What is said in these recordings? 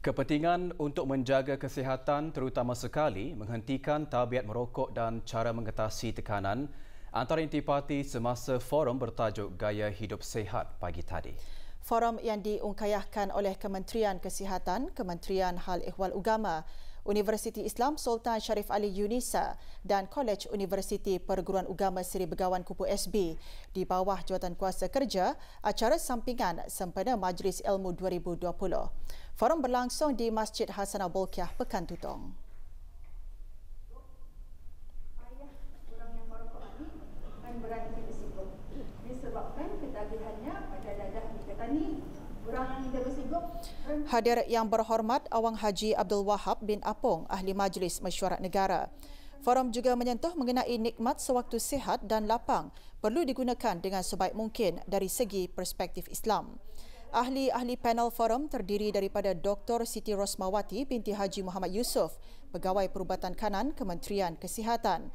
Kepentingan untuk menjaga kesihatan terutama sekali menghentikan tabiat merokok dan cara mengatasi tekanan antara intipati semasa forum bertajuk Gaya Hidup Sehat pagi tadi. Forum yang diungkayahkan oleh Kementerian Kesihatan, Kementerian Hal Ehwal Ugama Universiti Islam Sultan Sharif Ali UNISA dan Kolej Universiti Perguruan Agama Seri Begawan Kupu SB di bawah jawatan kuasa kerja acara sampingan sempena Majlis Ilmu 2020. Forum berlangsung di Masjid Hasanah Bolkiah, Pekan Tutong. Hadir yang berhormat Awang Haji Abdul Wahab bin Apong, Ahli Majlis Mesyuarat Negara. Forum juga menyentuh mengenai nikmat sewaktu sihat dan lapang perlu digunakan dengan sebaik mungkin dari segi perspektif Islam. Ahli-ahli panel forum terdiri daripada Dr. Siti Rosmawati binti Haji Muhammad Yusof, Pegawai Perubatan Kanan Kementerian Kesihatan.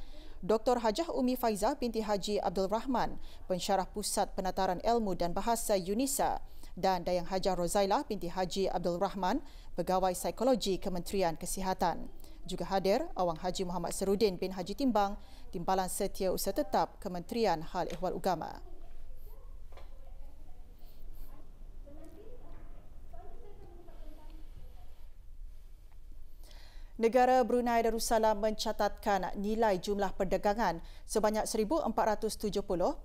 Dr. Hajah Umi Faizah binti Haji Abdul Rahman, Pensyarah Pusat Penataran Ilmu dan Bahasa UNISA dan Dayang Hajar Rozailah binti Haji Abdul Rahman, Pegawai Psikologi Kementerian Kesihatan. Juga hadir Awang Haji Muhammad Serudin bin Haji Timbang, Timbalan Setia Usaha Tetap Kementerian Hal Ehwal Ugama. Negara Brunei Darussalam mencatatkan nilai jumlah perdagangan sebanyak 1470.0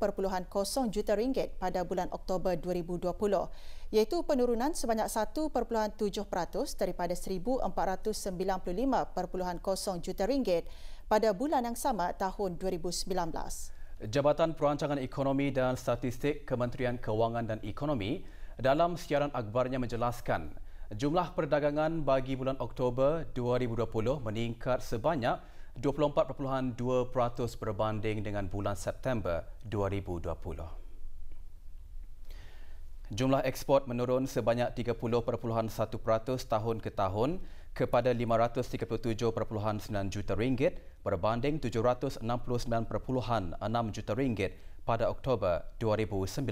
juta ringgit pada bulan Oktober 2020 iaitu penurunan sebanyak 1.7% daripada 1495.0 juta ringgit pada bulan yang sama tahun 2019. Jabatan Perancangan Ekonomi dan Statistik Kementerian Kewangan dan Ekonomi dalam siaran akhbarnya menjelaskan Jumlah perdagangan bagi bulan Oktober 2020 meningkat sebanyak 24.2% berbanding dengan bulan September 2020. Jumlah ekspor menurun sebanyak 30.1% tahun ke tahun kepada 537.9 juta ringgit berbanding 769.6 juta ringgit pada Oktober 2019.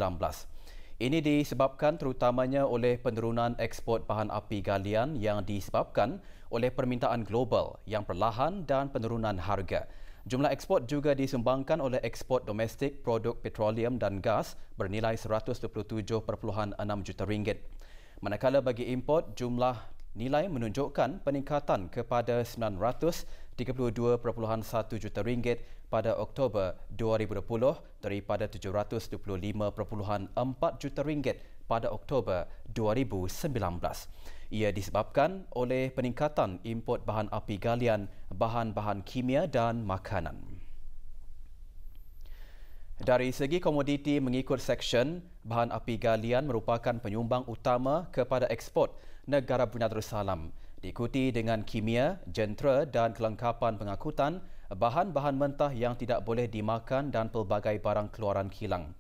Ini disebabkan terutamanya oleh penurunan ekspor bahan api galian yang disebabkan oleh permintaan global yang perlahan dan penurunan harga. Jumlah ekspor juga disumbangkan oleh ekspor domestik produk petroleum dan gas bernilai 127.6 juta ringgit. Manakala bagi import, jumlah nilai menunjukkan peningkatan kepada 32.1 juta ringgit pada Oktober 2020 daripada 725.4 juta ringgit pada Oktober 2019. Ia disebabkan oleh peningkatan import bahan api galian, bahan-bahan kimia dan makanan. Dari segi komoditi mengikut seksyen, bahan api galian merupakan penyumbang utama kepada ekspor negara Brunei Darussalam diikuti dengan kimia, jentera dan kelengkapan pengakutan, bahan-bahan mentah yang tidak boleh dimakan dan pelbagai barang keluaran kilang.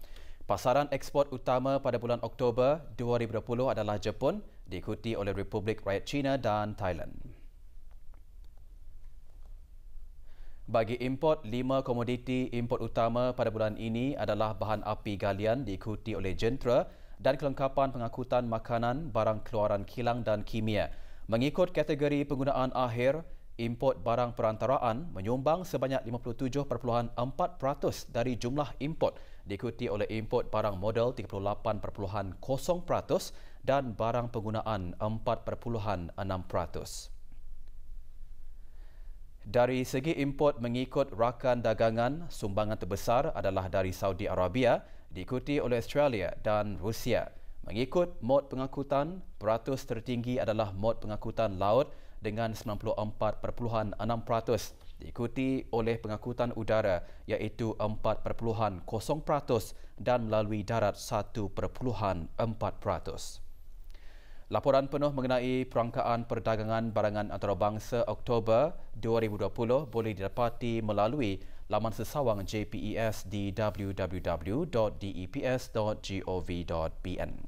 Pasaran ekspor utama pada bulan Oktober 2020 adalah Jepun, diikuti oleh Republik Rakyat China dan Thailand. Bagi import, lima komoditi import utama pada bulan ini adalah bahan api galian diikuti oleh jentera dan kelengkapan pengakutan makanan, barang keluaran kilang dan kimia. Mengikut kategori penggunaan akhir, import barang perantaraan menyumbang sebanyak 57.4% dari jumlah import, diikuti oleh import barang modal 38.0% dan barang penggunaan 4.6%. Dari segi import mengikut rakan dagangan, sumbangan terbesar adalah dari Saudi Arabia, diikuti oleh Australia dan Rusia. Mengikut mod pengangkutan, peratus tertinggi adalah mod pengangkutan laut dengan 94.6% diikuti oleh pengangkutan udara iaitu 4.0% dan melalui darat 1.4%. Laporan penuh mengenai perangkaan perdagangan barangan antarabangsa Oktober 2020 boleh didapati melalui laman sesawang JPES di www.deps.gov.bn.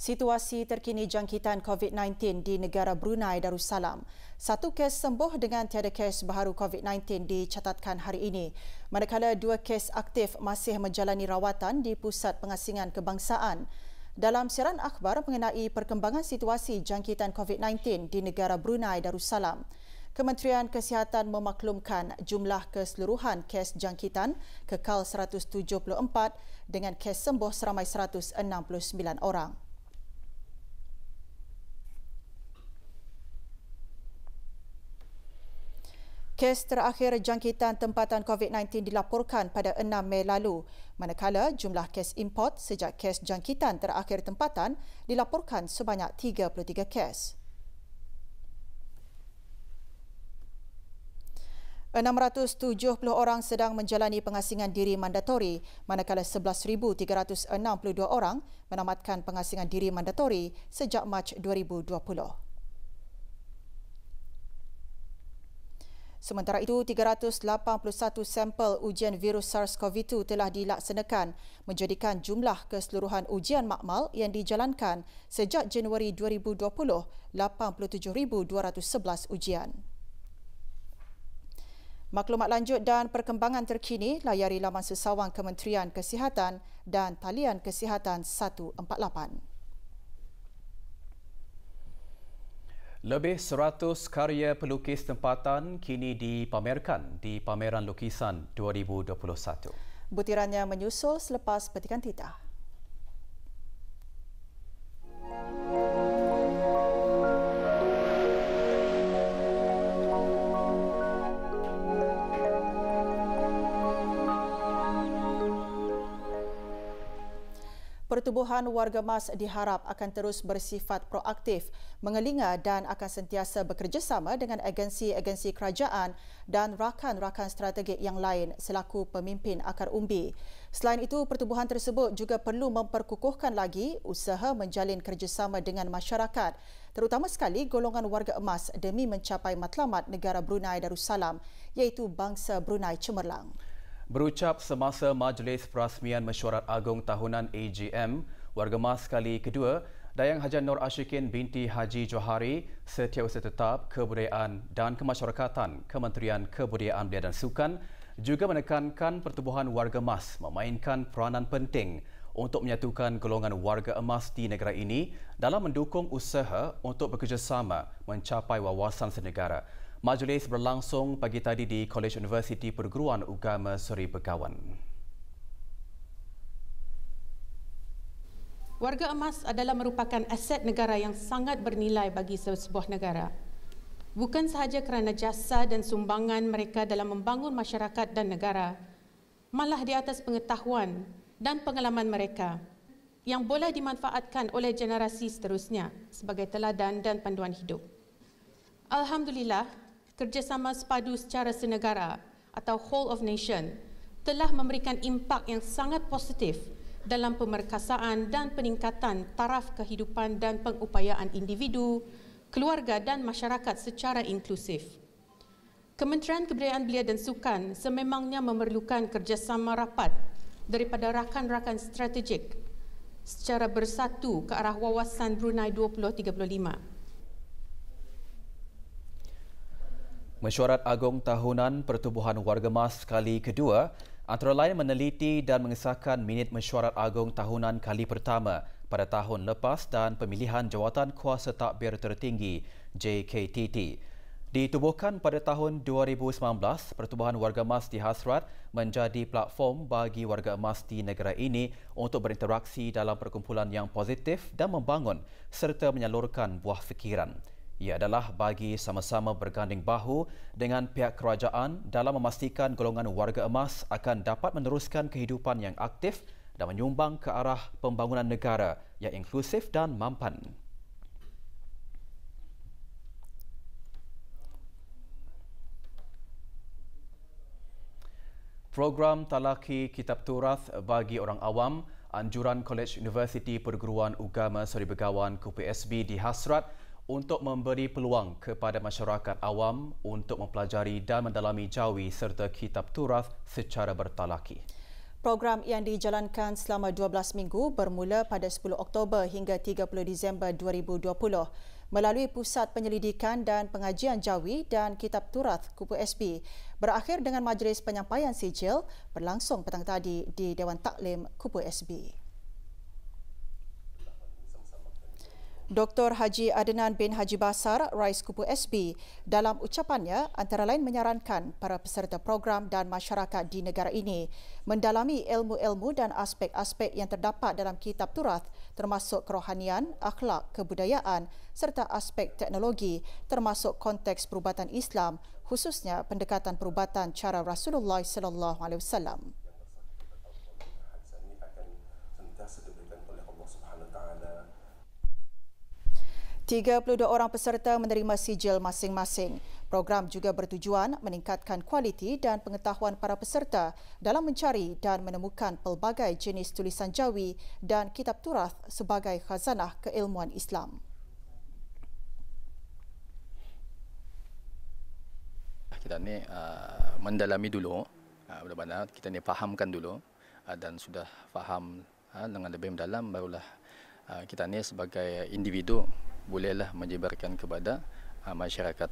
situasi terkini jangkitan COVID-19 di negara Brunei Darussalam. Satu kes sembuh dengan tiada kes baru COVID-19 dicatatkan hari ini. Manakala dua kes aktif masih menjalani rawatan di Pusat Pengasingan Kebangsaan. Dalam siaran akhbar mengenai perkembangan situasi jangkitan COVID-19 di negara Brunei Darussalam, Kementerian Kesihatan memaklumkan jumlah keseluruhan kes jangkitan kekal 174 dengan kes sembuh seramai 169 orang. Kes terakhir jangkitan tempatan COVID-19 dilaporkan pada 6 Mei lalu, manakala jumlah kes import sejak kes jangkitan terakhir tempatan dilaporkan sebanyak 33 kes. 670 orang sedang menjalani pengasingan diri mandatori, manakala 11,362 orang menamatkan pengasingan diri mandatori sejak Mac 2020. Sementara itu, 381 sampel ujian virus SARS-CoV-2 telah dilaksanakan, menjadikan jumlah keseluruhan ujian makmal yang dijalankan sejak Januari 2020 87,211 ujian. Maklumat lanjut dan perkembangan terkini layari laman sesawang Kementerian Kesihatan dan talian kesihatan 148. Lebih 100 karya pelukis tempatan kini dipamerkan di Pameran Lukisan 2021. Butirannya menyusul selepas petikan titah. pertubuhan warga MAS diharap akan terus bersifat proaktif, mengelinga dan akan sentiasa bekerjasama dengan agensi-agensi kerajaan dan rakan-rakan strategik yang lain selaku pemimpin akar umbi. Selain itu, pertubuhan tersebut juga perlu memperkukuhkan lagi usaha menjalin kerjasama dengan masyarakat, terutama sekali golongan warga emas demi mencapai matlamat negara Brunei Darussalam iaitu bangsa Brunei Cemerlang. Berucap semasa Majlis Perasmian Mesyuarat Agung Tahunan AGM, warga mas kali kedua, Dayang Hajan Nur Ashikin binti Haji Johari, Setiausaha Tetap Kebudayaan dan Kemasyarakatan Kementerian Kebudayaan Belia dan Sukan juga menekankan pertubuhan warga emas memainkan peranan penting untuk menyatukan golongan warga emas di negara ini dalam mendukung usaha untuk bekerjasama mencapai wawasan senegara. Majlis berlangsung pagi tadi di Kolej Universiti Perguruan Agama Seri Begawan. Warga emas adalah merupakan aset negara yang sangat bernilai bagi sebuah negara. Bukan sahaja kerana jasa dan sumbangan mereka dalam membangun masyarakat dan negara, malah di atas pengetahuan dan pengalaman mereka yang boleh dimanfaatkan oleh generasi seterusnya sebagai teladan dan panduan hidup. Alhamdulillah, kerjasama sepadu secara senegara atau whole of nation telah memberikan impak yang sangat positif dalam pemerkasaan dan peningkatan taraf kehidupan dan pengupayaan individu, keluarga dan masyarakat secara inklusif. Kementerian Kebudayaan Belia dan Sukan sememangnya memerlukan kerjasama rapat daripada rakan-rakan strategik secara bersatu ke arah wawasan Brunei 2035. Mesyuarat Agong Tahunan Pertubuhan Warga Mas kali kedua antara lain meneliti dan mengesahkan minit Mesyuarat Agong Tahunan kali pertama pada tahun lepas dan pemilihan jawatan kuasa takbir tertinggi JKTT. Ditubuhkan pada tahun 2019, Pertubuhan Warga Emas di Hasrat menjadi platform bagi warga emas di negara ini untuk berinteraksi dalam perkumpulan yang positif dan membangun serta menyalurkan buah fikiran ia adalah bagi sama-sama berganding bahu dengan pihak kerajaan dalam memastikan golongan warga emas akan dapat meneruskan kehidupan yang aktif dan menyumbang ke arah pembangunan negara yang inklusif dan mampan. Program Talaki Kitab Turath bagi orang awam Anjuran College University Perguruan Ugama Seri Begawan Kupsb dihasrat untuk memberi peluang kepada masyarakat awam untuk mempelajari dan mendalami jawi serta kitab turaf secara bertalaki. Program yang dijalankan selama 12 minggu bermula pada 10 Oktober hingga 30 Disember 2020 melalui Pusat Penyelidikan dan Pengajian Jawi dan Kitab Turath Kupu SB berakhir dengan majlis penyampaian sijil berlangsung petang tadi di Dewan Taklim Kupu SB. Dr. Haji Adnan bin Haji Basar, Rais Kubu SB, dalam ucapannya antara lain menyarankan para peserta program dan masyarakat di negara ini mendalami ilmu-ilmu dan aspek-aspek yang terdapat dalam kitab turath termasuk kerohanian, akhlak, kebudayaan serta aspek teknologi termasuk konteks perubatan Islam khususnya pendekatan perubatan cara Rasulullah sallallahu alaihi wasallam. 32 orang peserta menerima sijil masing-masing. Program juga bertujuan meningkatkan kualiti dan pengetahuan para peserta dalam mencari dan menemukan pelbagai jenis tulisan jawi dan kitab turath sebagai khazanah keilmuan Islam. Kita ni uh, mendalami dulu, uh, mana kita ni fahamkan dulu uh, dan sudah faham uh, dengan lebih mendalam barulah uh, kita ni sebagai individu bolehlah menyebarkan kepada uh, masyarakat.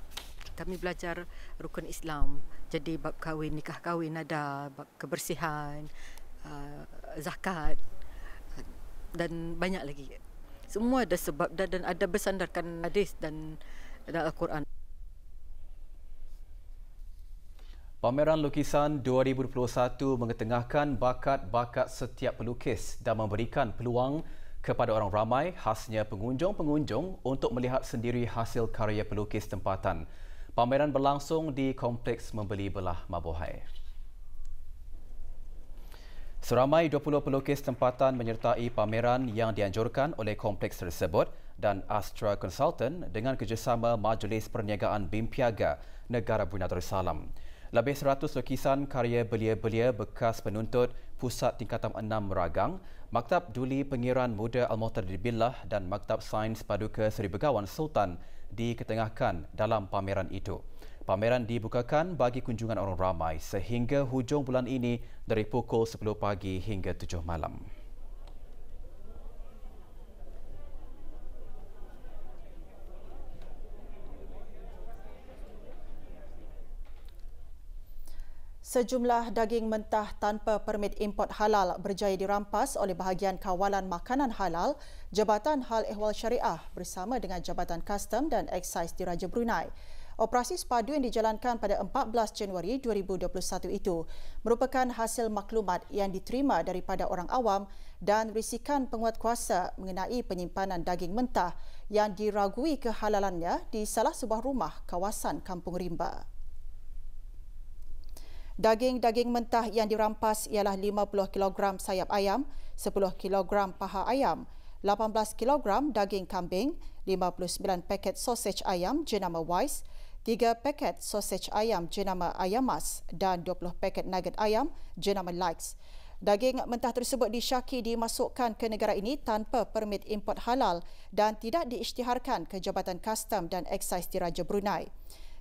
Kami belajar rukun Islam. Jadi bab kahwin, nikah kahwin ada, bab kebersihan, uh, zakat dan banyak lagi. Semua ada sebab dan, ada bersandarkan hadis dan, dan Al-Quran. Pameran Lukisan 2021 mengetengahkan bakat-bakat setiap pelukis dan memberikan peluang kepada orang ramai, khasnya pengunjung-pengunjung untuk melihat sendiri hasil karya pelukis tempatan. Pameran berlangsung di Kompleks Membeli Belah Mabohai. Seramai 20 pelukis tempatan menyertai pameran yang dianjurkan oleh kompleks tersebut dan Astra Consultant dengan kerjasama Majlis Perniagaan Bimpiaga Negara Brunei Darussalam. Lebih 100 lukisan karya belia-belia bekas penuntut Pusat Tingkatan 6 Meragang, Maktab Duli Pengiran Muda Al-Muhtar Dibillah dan Maktab Sains Paduka Seri Begawan Sultan diketengahkan dalam pameran itu. Pameran dibukakan bagi kunjungan orang ramai sehingga hujung bulan ini dari pukul 10 pagi hingga 7 malam. Sejumlah daging mentah tanpa permit import halal berjaya dirampas oleh bahagian kawalan makanan halal Jabatan Hal Ehwal Syariah bersama dengan Jabatan Custom dan Excise di Raja Brunei. Operasi sepadu yang dijalankan pada 14 Januari 2021 itu merupakan hasil maklumat yang diterima daripada orang awam dan risikan penguatkuasa mengenai penyimpanan daging mentah yang diragui kehalalannya di salah sebuah rumah kawasan Kampung Rimba. Daging-daging mentah yang dirampas ialah 50 kg sayap ayam, 10 kg paha ayam, 18 kg daging kambing, 59 paket sosej ayam jenama Wise, 3 paket sosej ayam jenama Ayam Mas dan 20 paket nugget ayam jenama Likes. Daging mentah tersebut disyaki dimasukkan ke negara ini tanpa permit import halal dan tidak diisytiharkan ke Jabatan Kastam dan Excise Diraja Brunei.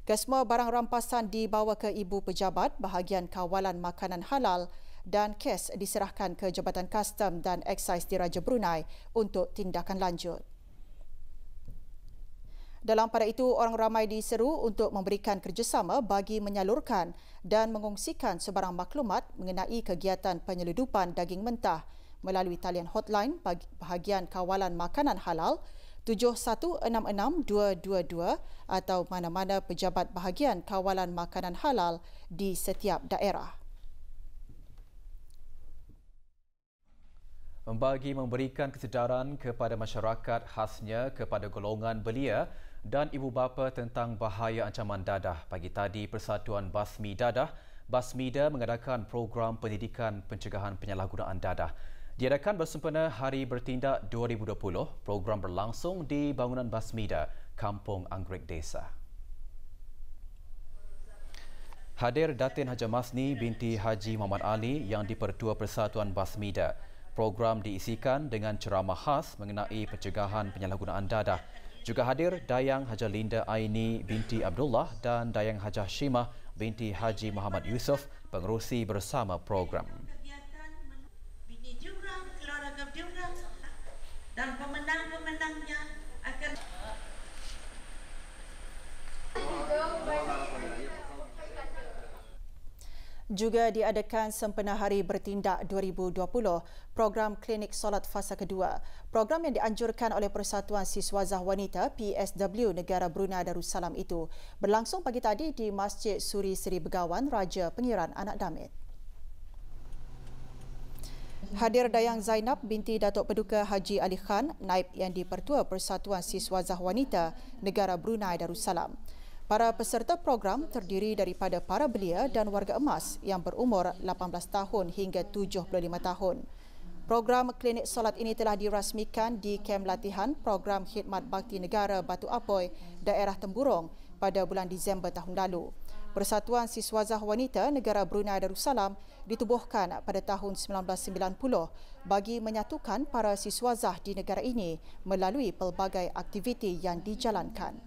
Kesemua barang rampasan dibawa ke ibu pejabat bahagian kawalan makanan halal dan kes diserahkan ke Jabatan Custom dan Excise Raja Brunei untuk tindakan lanjut. Dalam pada itu, orang ramai diseru untuk memberikan kerjasama bagi menyalurkan dan mengongsikan sebarang maklumat mengenai kegiatan penyeludupan daging mentah melalui talian hotline bahagian kawalan makanan halal 7166222 atau mana-mana pejabat bahagian kawalan makanan halal di setiap daerah. Membagi memberikan kesedaran kepada masyarakat khasnya kepada golongan belia dan ibu bapa tentang bahaya ancaman dadah. Pagi tadi Persatuan Basmi Dadah Basmida mengadakan program pendidikan pencegahan penyalahgunaan dadah. Diadakan bersempena Hari Bertindak 2020, program berlangsung di bangunan Basmida, Kampung Anggrek Desa. Hadir Datin Haja Masni binti Haji Muhammad Ali yang dipertua Persatuan Basmida. Program diisikan dengan ceramah khas mengenai pencegahan penyalahgunaan dadah. Juga hadir Dayang Haja Linda Aini binti Abdullah dan Dayang Haja Shima binti Haji Muhammad Yusof pengerusi bersama program. dan pemenang-pemenangnya akan juga diadakan sempena Hari Bertindak 2020, program klinik solat fasa kedua. Program yang dianjurkan oleh Persatuan Siswazah Wanita PSW Negara Brunei Darussalam itu berlangsung pagi tadi di Masjid Suri Seri Begawan Raja Pengiran Anak Damit. Hadir Dayang Zainab binti Datuk Peduka Haji Ali Khan, naib yang dipertua Persatuan Siswa Zah Wanita Negara Brunei Darussalam. Para peserta program terdiri daripada para belia dan warga emas yang berumur 18 tahun hingga 75 tahun. Program klinik solat ini telah dirasmikan di Kem Latihan Program Khidmat Bakti Negara Batu Apoi, Daerah Temburong pada bulan Disember tahun lalu. Persatuan Siswazah Wanita Negara Brunei Darussalam ditubuhkan pada tahun 1990 bagi menyatukan para siswazah di negara ini melalui pelbagai aktiviti yang dijalankan.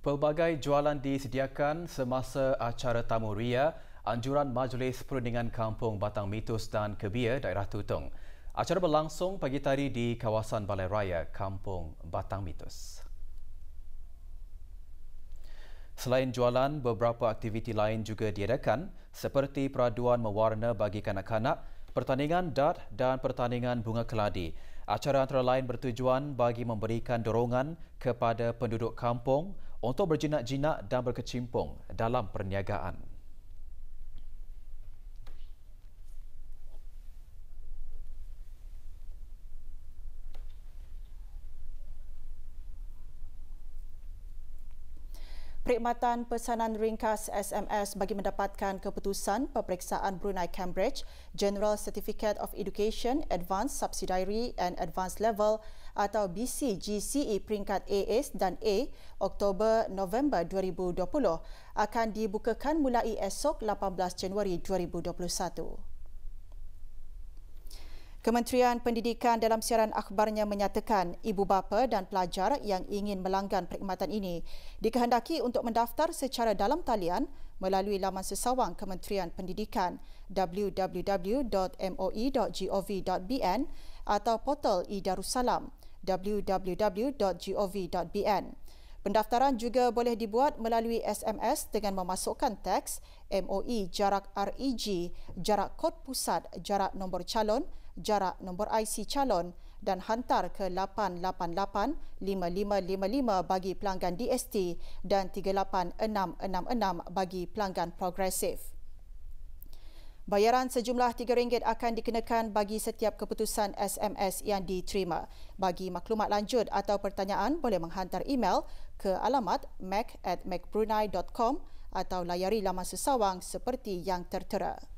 Pelbagai jualan disediakan semasa acara tamu Ria, anjuran Majlis Perundingan Kampung Batang Mitus dan Kebia Daerah Tutong. Acara berlangsung pagi tadi di kawasan Balai Raya, Kampung Batang Mitus. Selain jualan, beberapa aktiviti lain juga diadakan seperti peraduan mewarna bagi kanak-kanak, pertandingan dart dan pertandingan bunga keladi. Acara antara lain bertujuan bagi memberikan dorongan kepada penduduk kampung untuk berjinak-jinak dan berkecimpung dalam perniagaan. Perkhidmatan pesanan ringkas SMS bagi mendapatkan keputusan peperiksaan Brunei Cambridge General Certificate of Education Advanced Subsidiary and Advanced Level atau BCGCE peringkat AS dan A Oktober November 2020 akan dibukakan mulai esok 18 Januari 2021. Kementerian Pendidikan dalam siaran akhbarnya menyatakan ibu bapa dan pelajar yang ingin melanggan perkhidmatan ini dikehendaki untuk mendaftar secara dalam talian melalui laman sesawang Kementerian Pendidikan www.moe.gov.bn atau portal e-darussalam www.gov.bn. Pendaftaran juga boleh dibuat melalui SMS dengan memasukkan teks MOE jarak REG jarak kod pusat jarak nombor calon jarak nombor IC calon dan hantar ke 888-5555 bagi pelanggan DST dan 38666 bagi pelanggan progresif. Bayaran sejumlah RM3 akan dikenakan bagi setiap keputusan SMS yang diterima. Bagi maklumat lanjut atau pertanyaan, boleh menghantar email ke alamat mac at atau layari laman sesawang seperti yang tertera.